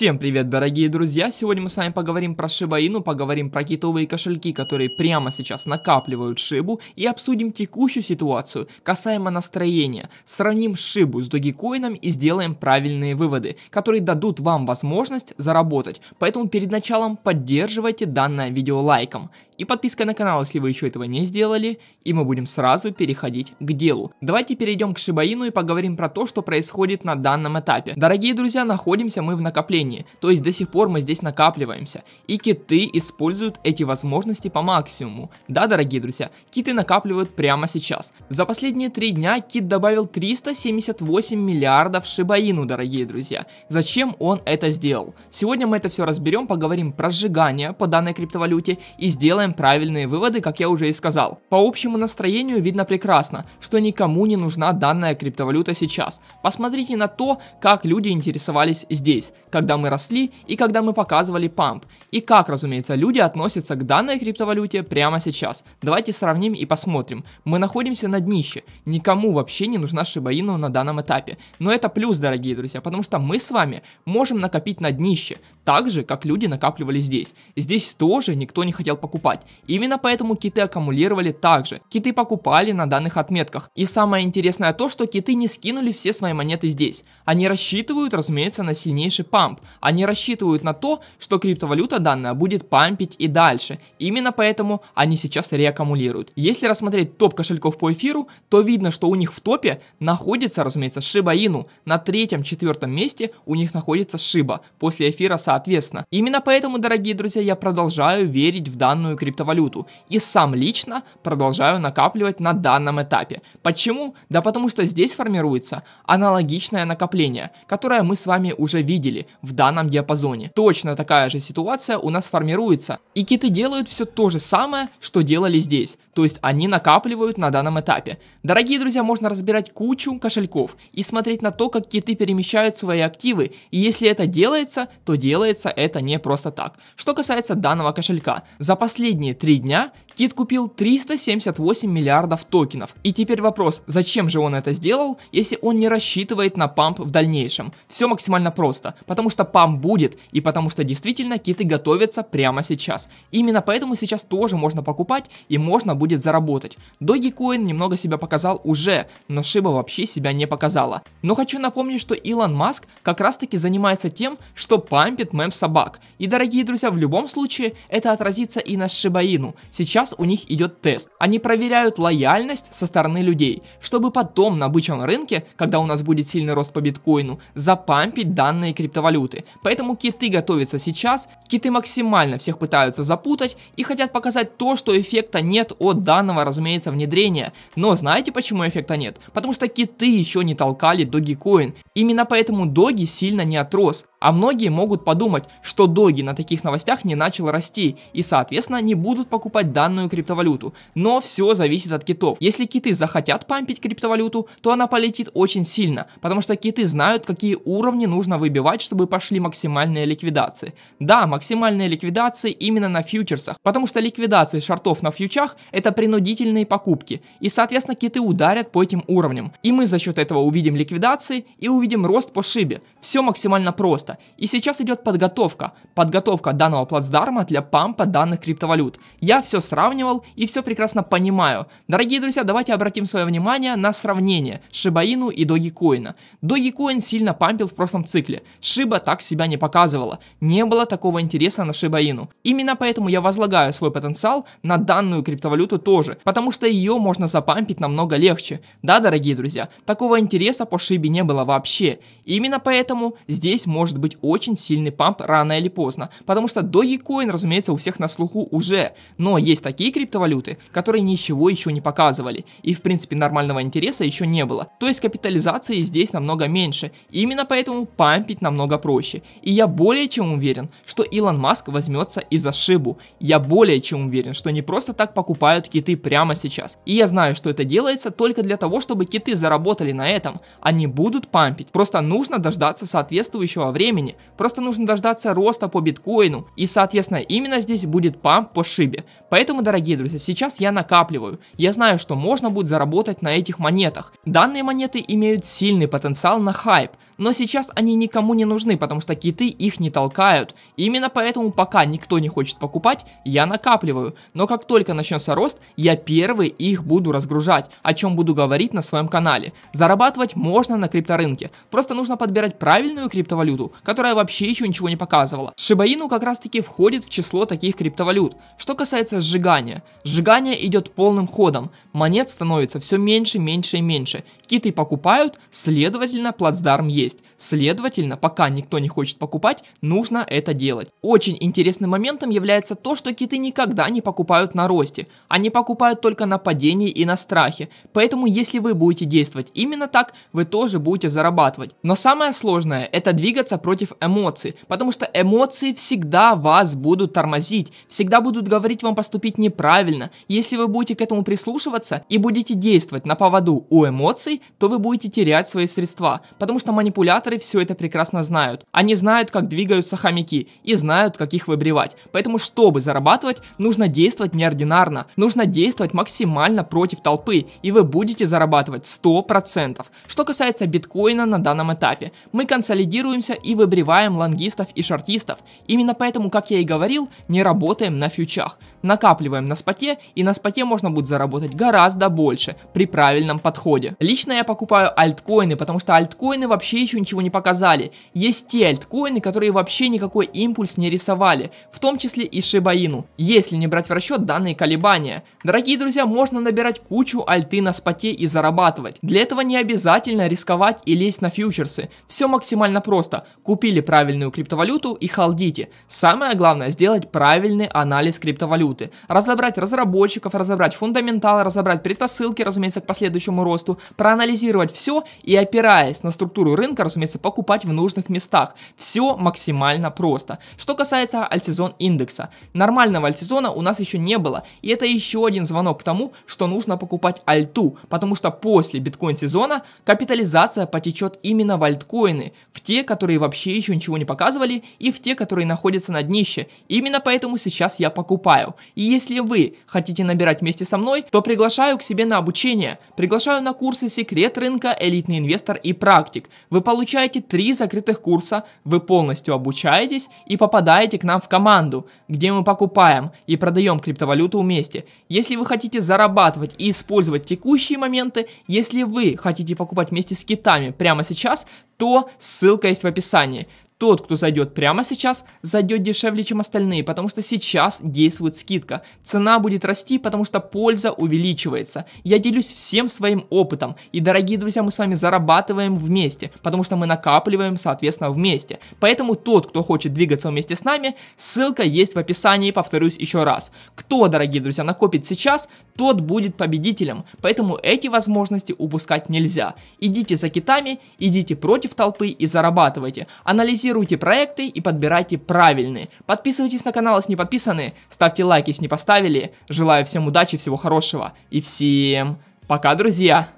Всем привет, дорогие друзья! Сегодня мы с вами поговорим про шибаину, поговорим про китовые кошельки, которые прямо сейчас накапливают Шибу, и обсудим текущую ситуацию касаемо настроения. Сравним Шибу с Dogecoin и сделаем правильные выводы, которые дадут вам возможность заработать. Поэтому перед началом поддерживайте данное видео лайком и подписка на канал, если вы еще этого не сделали, и мы будем сразу переходить к делу. Давайте перейдем к Шибаину и поговорим про то, что происходит на данном этапе. Дорогие друзья, находимся мы в накоплении, то есть до сих пор мы здесь накапливаемся, и киты используют эти возможности по максимуму. Да, дорогие друзья, киты накапливают прямо сейчас. За последние три дня кит добавил 378 миллиардов Шибаину, дорогие друзья. Зачем он это сделал? Сегодня мы это все разберем, поговорим про сжигание по данной криптовалюте и сделаем делаем правильные выводы, как я уже и сказал. По общему настроению видно прекрасно, что никому не нужна данная криптовалюта сейчас. Посмотрите на то, как люди интересовались здесь, когда мы росли и когда мы показывали памп. И как, разумеется, люди относятся к данной криптовалюте прямо сейчас. Давайте сравним и посмотрим. Мы находимся на днище. Никому вообще не нужна Шибаину на данном этапе. Но это плюс, дорогие друзья, потому что мы с вами можем накопить на днище, так же, как люди накапливали здесь. Здесь тоже никто не хотел покупать покупать. Именно поэтому киты аккумулировали также. Киты покупали на данных отметках. И самое интересное то, что киты не скинули все свои монеты здесь. Они рассчитывают, разумеется, на сильнейший памп. Они рассчитывают на то, что криптовалюта данная будет пампить и дальше. Именно поэтому они сейчас реаккумулируют. Если рассмотреть топ кошельков по эфиру, то видно, что у них в топе находится, разумеется, шибаину На третьем-четвертом месте у них находится шиба после эфира соответственно. Именно поэтому, дорогие друзья, я продолжаю верить в данную криптовалюту криптовалюту и сам лично продолжаю накапливать на данном этапе. Почему? Да потому что здесь формируется аналогичное накопление, которое мы с вами уже видели в данном диапазоне. Точно такая же ситуация у нас формируется. И киты делают все то же самое, что делали здесь, то есть они накапливают на данном этапе. Дорогие друзья, можно разбирать кучу кошельков и смотреть на то, как киты перемещают свои активы, и если это делается, то делается это не просто так. Что касается данного кошелька, за последние последние три дня Кит купил 378 миллиардов токенов. И теперь вопрос, зачем же он это сделал, если он не рассчитывает на памп в дальнейшем? Все максимально просто, потому что памп будет, и потому что действительно киты готовятся прямо сейчас. Именно поэтому сейчас тоже можно покупать и можно будет заработать. Dogecoin немного себя показал уже, но Шиба вообще себя не показала. Но хочу напомнить, что Илон Маск как раз таки занимается тем, что пампит мем собак. И дорогие друзья, в любом случае это отразится и на Шибаину. Сейчас раз у них идет тест. Они проверяют лояльность со стороны людей, чтобы потом на бычьем рынке, когда у нас будет сильный рост по биткоину, запампить данные криптовалюты. Поэтому киты готовятся сейчас, киты максимально всех пытаются запутать и хотят показать то, что эффекта нет от данного, разумеется, внедрения. Но знаете почему эффекта нет? Потому что киты еще не толкали Dogecoin. Именно поэтому Доги сильно не отрос. А многие могут подумать, что доги на таких новостях не начал расти и, соответственно, не будут покупать данную криптовалюту. Но все зависит от китов. Если киты захотят пампить криптовалюту, то она полетит очень сильно, потому что киты знают, какие уровни нужно выбивать, чтобы пошли максимальные ликвидации. Да, максимальные ликвидации именно на фьючерсах, потому что ликвидации шортов на фьючах это принудительные покупки, и, соответственно, киты ударят по этим уровням. И мы за счет этого увидим ликвидации и увидим рост по шибе. Все максимально просто пожалуйста. И сейчас идет подготовка. Подготовка данного плацдарма для пампа данных криптовалют. Я все сравнивал и все прекрасно понимаю. Дорогие друзья, давайте обратим свое внимание на сравнение Шибаину и Dogecoin. Dogecoin сильно пампил в прошлом цикле. Шиба так себя не показывала. Не было такого интереса на Шибаину. Именно поэтому я возлагаю свой потенциал на данную криптовалюту тоже, потому что ее можно запампить намного легче. Да, дорогие друзья, такого интереса по Шибе не было вообще. Именно поэтому здесь может быть очень сильный памп рано или поздно, потому что Dogecoin, разумеется, у всех на слуху уже, но есть такие криптовалюты, которые ничего еще не показывали, и в принципе нормального интереса еще не было, то есть капитализации здесь намного меньше, именно поэтому пампить намного проще, и я более чем уверен, что Илон Маск возьмется и за шибу, я более чем уверен, что не просто так покупают киты прямо сейчас, и я знаю, что это делается только для того, чтобы киты заработали на этом, они будут пампить, просто нужно дождаться соответствующего времени, времени, просто нужно дождаться роста по биткоину, и соответственно именно здесь будет памп по шибе. Поэтому, дорогие друзья, сейчас я накапливаю, я знаю, что можно будет заработать на этих монетах. Данные монеты имеют сильный потенциал на хайп, но сейчас они никому не нужны, потому что киты их не толкают. И именно поэтому пока никто не хочет покупать, я накапливаю. Но как только начнется рост, я первый их буду разгружать, о чем буду говорить на своем канале. Зарабатывать можно на крипторынке, просто нужно подбирать правильную криптовалюту, которая вообще еще ничего не показывала. Шибаину как раз таки входит в число таких криптовалют. Что касается сжигания, сжигание идет полным ходом, монет становится все меньше, меньше и меньше. Киты покупают, следовательно плацдарм есть есть. Следовательно, пока никто не хочет покупать, нужно это делать. Очень интересным моментом является то, что киты никогда не покупают на росте. Они покупают только на падении и на страхе. Поэтому, если вы будете действовать именно так, вы тоже будете зарабатывать. Но самое сложное – это двигаться против эмоций, потому что эмоции всегда вас будут тормозить, всегда будут говорить вам поступить неправильно. Если вы будете к этому прислушиваться и будете действовать на поводу у эмоций, то вы будете терять свои средства, потому что манипуляция манипуляторы все это прекрасно знают. Они знают, как двигаются хомяки и знают, как их выбривать. Поэтому, чтобы зарабатывать, нужно действовать неординарно. Нужно действовать максимально против толпы, и вы будете зарабатывать 100%. Что касается биткоина на данном этапе, мы консолидируемся и выбриваем лонгистов и шортистов. Именно поэтому, как я и говорил, не работаем на фьючах. Накапливаем на споте, и на споте можно будет заработать гораздо больше при правильном подходе. Лично я покупаю альткоины, потому что альткоины вообще еще ничего не показали. Есть те альткоины, которые вообще никакой импульс не рисовали, в том числе и Шибаину, если не брать в расчет данные колебания. Дорогие друзья, можно набирать кучу альты на споте и зарабатывать. Для этого не обязательно рисковать и лезть на фьючерсы. Все максимально просто. Купили правильную криптовалюту и халдите. Самое главное сделать правильный анализ криптовалюты. Разобрать разработчиков, разобрать фундаментал, разобрать предпосылки, разумеется, к последующему росту, проанализировать все и опираясь на структуру рынка, рынка, разумеется, покупать в нужных местах. Все максимально просто. Что касается альтсезон индекса. Нормального альтсезона у нас еще не было. И это еще один звонок к тому, что нужно покупать альту, потому что после биткоин-сезона капитализация потечет именно в альткоины, в те, которые вообще еще ничего не показывали, и в те, которые находятся на днище. Именно поэтому сейчас я покупаю. И если вы хотите набирать вместе со мной, то приглашаю к себе на обучение. Приглашаю на курсы «Секрет рынка», «Элитный инвестор» и «Практик». Вы вы получаете три закрытых курса, вы полностью обучаетесь и попадаете к нам в команду, где мы покупаем и продаем криптовалюту вместе. Если вы хотите зарабатывать и использовать текущие моменты, если вы хотите покупать вместе с китами прямо сейчас, то ссылка есть в описании. Тот, кто зайдет прямо сейчас, зайдет дешевле, чем остальные, потому что сейчас действует скидка. Цена будет расти, потому что польза увеличивается. Я делюсь всем своим опытом. И, дорогие друзья, мы с вами зарабатываем вместе, потому что мы накапливаем, соответственно, вместе. Поэтому тот, кто хочет двигаться вместе с нами, ссылка есть в описании, повторюсь еще раз. Кто, дорогие друзья, накопит сейчас, тот будет победителем. Поэтому эти возможности упускать нельзя. Идите за китами, идите против толпы и зарабатывайте. Анализируйте Тестируйте проекты и подбирайте правильные. Подписывайтесь на канал, если не подписаны. Ставьте лайк, если не поставили. Желаю всем удачи, всего хорошего. И всем пока, друзья!